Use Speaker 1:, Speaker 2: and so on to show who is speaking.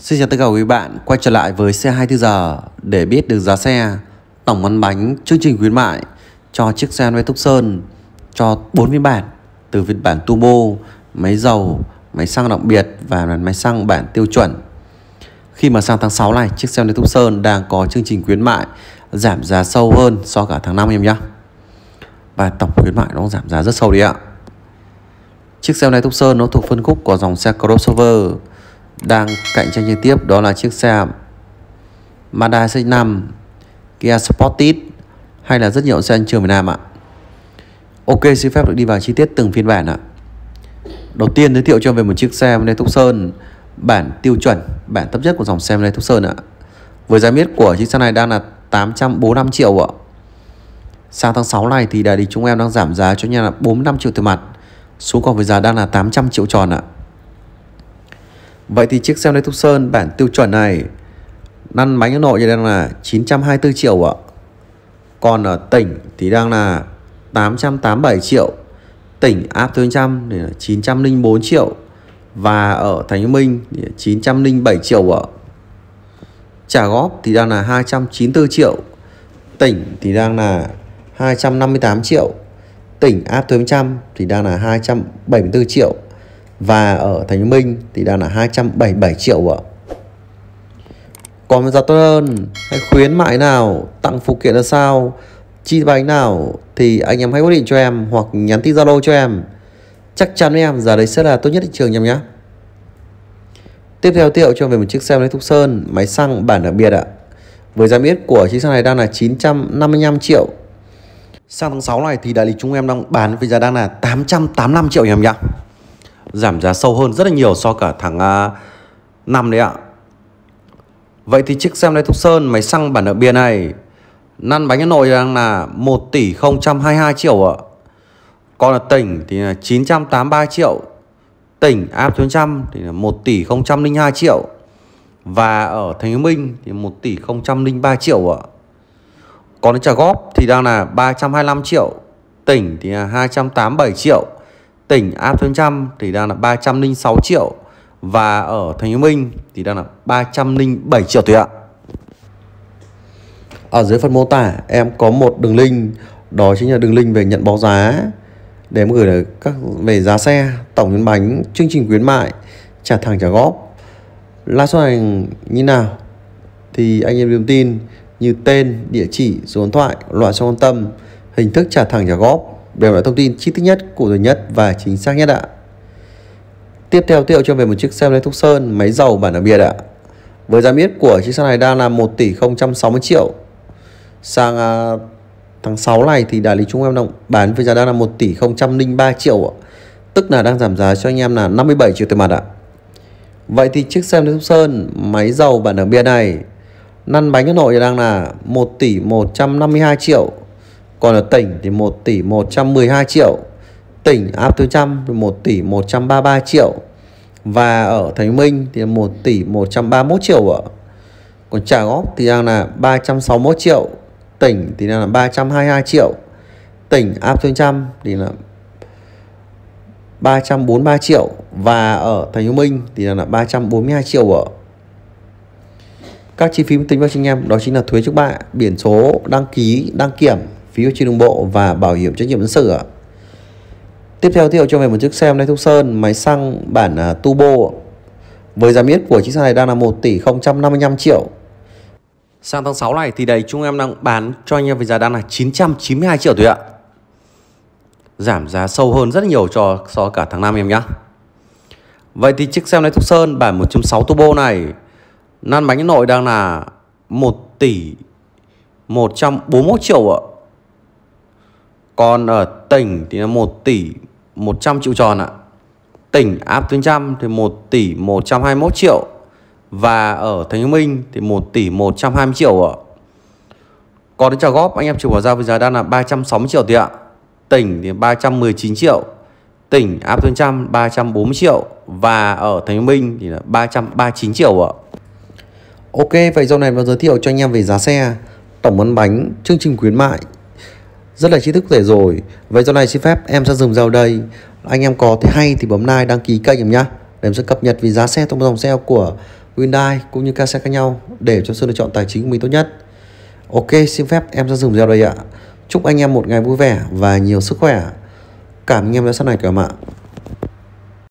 Speaker 1: Xin chào tất cả quý bạn quay trở lại với xe 24 giờ để biết được giá xe, tổng lăn bánh, chương trình khuyến mại cho chiếc xe Hyundai Sơn cho 4 phiên bản từ phiên bản turbo, máy dầu, máy xăng đặc biệt và máy xăng bản tiêu chuẩn. Khi mà sang tháng 6 này, chiếc xe Hyundai Sơn đang có chương trình khuyến mại giảm giá sâu hơn so cả tháng 5 em nhé. Và tổng khuyến mại nó giảm giá rất sâu đi ạ. Chiếc xe này Sơn nó thuộc phân khúc của dòng xe crossover đang cạnh tranh trực tiếp đó là chiếc xe Mazda CX-5, Kia Sportage hay là rất nhiều xe trên trường Việt Nam ạ. Ok, xin phép được đi vào chi tiết từng phiên bản ạ. Đầu tiên giới thiệu cho về một chiếc xe Hyundai Tucson bản tiêu chuẩn, bản thấp nhất của dòng xe Hyundai Tucson ạ. Với giá miết của chiếc xe này đang là 845 triệu ạ. Sang tháng 6 này thì đại lý chúng em đang giảm giá cho nhà là 45 triệu tiền mặt xuống còn với giá đang là 800 triệu tròn ạ. Vậy thì chiếc xe máy Thúc Sơn bản tiêu chuẩn này năn bánh ở nội thì đang là 924 triệu ạ. Còn ở tỉnh thì đang là 887 triệu. Tỉnh áp thuế trăm thì là 904 triệu và ở Thành Minh thì 907 triệu ạ. Trả góp thì đang là 294 triệu. Tỉnh thì đang là 258 triệu. Tỉnh áp thuế trăm thì đang là 274 triệu và ở Thành Minh thì đang là 277 triệu ạ. Còn giá tốt hơn hay khuyến mại nào, tặng phụ kiện là sao, chi bánh nào thì anh em hãy quyết định cho em hoặc nhắn tin Zalo cho em. Chắc chắn với em giá đấy sẽ là tốt nhất thị trường nhầm nhé. Tiếp theo tiệu cho về một chiếc xe máy Thúc Sơn, máy xăng bản đặc biệt ạ. Với giá miết của chiếc xe này đang là 955 triệu. Sang tháng 6 này thì đại lý chúng em đang bán với giá đang là 885 triệu nhầm nhỉ? giảm giá sâu hơn rất là nhiều so cả tháng 5 à, đấy ạ Vậy thì chiếc xe máy thục Sơn máy xăng bản đậu bìa này Năn bánh Hà Nội đang là 1 tỷ 022 triệu ạ Còn là tỉnh thì là 983 triệu Tỉnh áp xuống trăm thì là 1 tỷ 002 triệu Và ở Thành Hồ Minh thì 1 tỷ 003 triệu ạ Còn trả góp thì đang là 325 triệu Tỉnh thì là 287 triệu tỉnh A Thuận Trăm thì đang là 306 triệu và ở Thành phố Minh thì đang là 307 triệu tùy ạ. Ở dưới phần mô tả em có một đường link đó chính là đường link về nhận báo giá để em gửi được các về giá xe, tổng nhân bánh, chương trình khuyến mại, trả thẳng trả góp. Lãi suất hành như nào thì anh em điềm tin như tên, địa chỉ, số điện thoại, loại xe quan tâm, hình thức trả thẳng trả góp để mặt thông tin chi tiết nhất, cụ thể nhất và chính xác nhất ạ. Tiếp theo tiệu cho về một chiếc xe máy Thúc Sơn, máy dầu bản đặc biệt ạ. Với giá miết của chiếc xe này đang là 1 tỷ 060 triệu. Sang à, tháng 6 này thì đại lý chúng em động bán với giá đang là 1 tỷ 003 triệu ạ. Tức là đang giảm giá cho anh em là 57 triệu tiền mặt ạ. Vậy thì chiếc xe máy Thúc Sơn, máy dầu bản đặc biệt này năn bánh ở Nội đang là 1 tỷ 152 triệu còn ở tỉnh thì 1 tỷ 112 triệu Tỉnh áp thứ trăm 1 tỷ 133 triệu Và ở Thái Minh thì 1 tỷ 131 triệu ạ Còn trả góp thì đang là 361 triệu Tỉnh thì đang là 322 triệu Tỉnh áp thứ trăm thì là 343 triệu Và ở thành Thái Minh thì đang là 342 triệu ạ các chi phí tính cho anh em đó chính là thuế trước bạ, biển số, đăng ký, đăng kiểm phiếu chi đường bộ và bảo hiểm trách nhiệm dân sự ạ. Tiếp theo tiêu cho về một chiếc xe Hyundai Thúc Sơn máy xăng bản à, turbo với giá miết của chiếc xe này đang là 1 tỷ 055 triệu. Sang tháng 6 này thì đấy chúng em đang bán cho anh em với giá đang là 992 triệu thôi ạ. Giảm giá sâu hơn rất nhiều cho so cả tháng 5 em nhé. Vậy thì chiếc xe này Thúc Sơn bản 1.6 turbo này Nan bánh nội đang là 1 tỷ 141 triệu ạ còn ở tỉnh thì là 1 tỷ 100 triệu tròn ạ tỉnh áp tuyến trăm thì 1 tỷ 121 triệu và ở Thành Hồ Minh thì 1 tỷ 120 triệu ạ còn đến trả góp anh em chịu bỏ ra bây giờ đang là 360 triệu tiền ạ tỉnh thì 319 triệu tỉnh áp tuyến trăm 340 triệu và ở Thành Hồ Minh thì là 339 triệu ạ Ok, vậy dòng này nó giới thiệu cho anh em về giá xe, tổng món bánh, chương trình khuyến mại, rất là trí thức thể rồi vậy chỗ này xin phép em sẽ dừng vào đây anh em có thấy hay thì bấm like đăng ký kênh em nhá để em sẽ cập nhật về giá xe trong dòng xe của Hyundai cũng như các xe khác nhau để cho sự lựa chọn tài chính của mình tốt nhất ok xin phép em sẽ dừng vào đây ạ chúc anh em một ngày vui vẻ và nhiều sức khỏe cảm ơn anh em đã sẵn này cả ạ